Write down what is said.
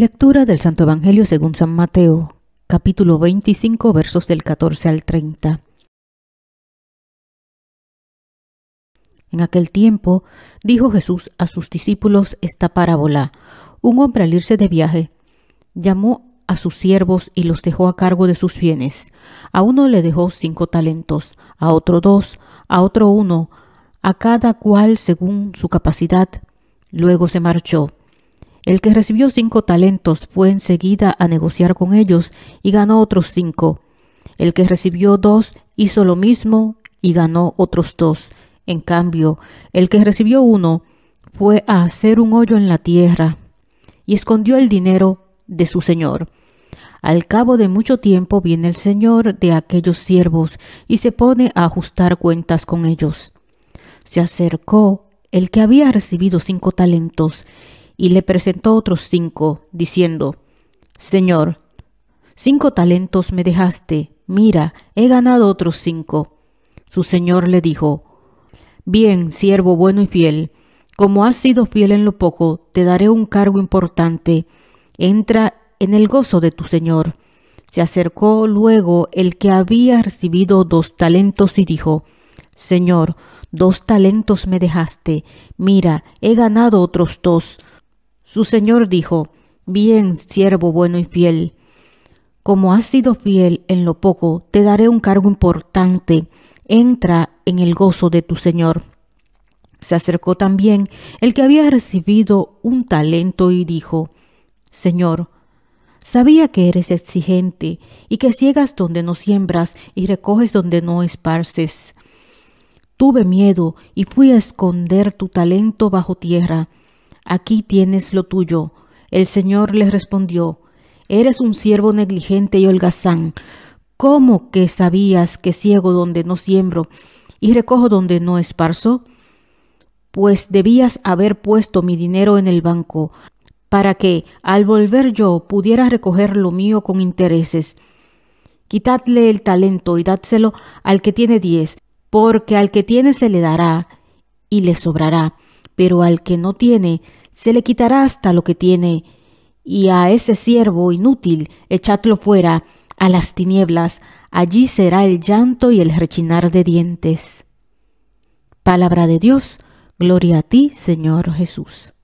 Lectura del Santo Evangelio según San Mateo, capítulo 25, versos del 14 al 30. En aquel tiempo dijo Jesús a sus discípulos esta parábola. Un hombre al irse de viaje llamó a sus siervos y los dejó a cargo de sus bienes. A uno le dejó cinco talentos, a otro dos, a otro uno, a cada cual según su capacidad. Luego se marchó. El que recibió cinco talentos fue enseguida a negociar con ellos y ganó otros cinco. El que recibió dos hizo lo mismo y ganó otros dos. En cambio, el que recibió uno fue a hacer un hoyo en la tierra y escondió el dinero de su señor. Al cabo de mucho tiempo viene el señor de aquellos siervos y se pone a ajustar cuentas con ellos. Se acercó el que había recibido cinco talentos y le presentó otros cinco, diciendo, Señor, cinco talentos me dejaste, mira, he ganado otros cinco. Su señor le dijo, Bien, siervo bueno y fiel, como has sido fiel en lo poco, te daré un cargo importante. Entra en el gozo de tu señor. Se acercó luego el que había recibido dos talentos y dijo, Señor, dos talentos me dejaste, mira, he ganado otros dos. Su señor dijo, Bien, siervo bueno y fiel, como has sido fiel en lo poco, te daré un cargo importante. Entra en el gozo de tu señor. Se acercó también el que había recibido un talento y dijo, Señor, sabía que eres exigente y que ciegas donde no siembras y recoges donde no esparces. Tuve miedo y fui a esconder tu talento bajo tierra aquí tienes lo tuyo. El Señor le respondió, Eres un siervo negligente y holgazán. ¿Cómo que sabías que ciego donde no siembro y recojo donde no esparzo? Pues debías haber puesto mi dinero en el banco, para que, al volver yo, pudiera recoger lo mío con intereses. Quitadle el talento y dádselo al que tiene diez, porque al que tiene se le dará y le sobrará, pero al que no tiene, se le quitará hasta lo que tiene, y a ese siervo inútil echadlo fuera a las tinieblas, allí será el llanto y el rechinar de dientes. Palabra de Dios, gloria a ti, Señor Jesús.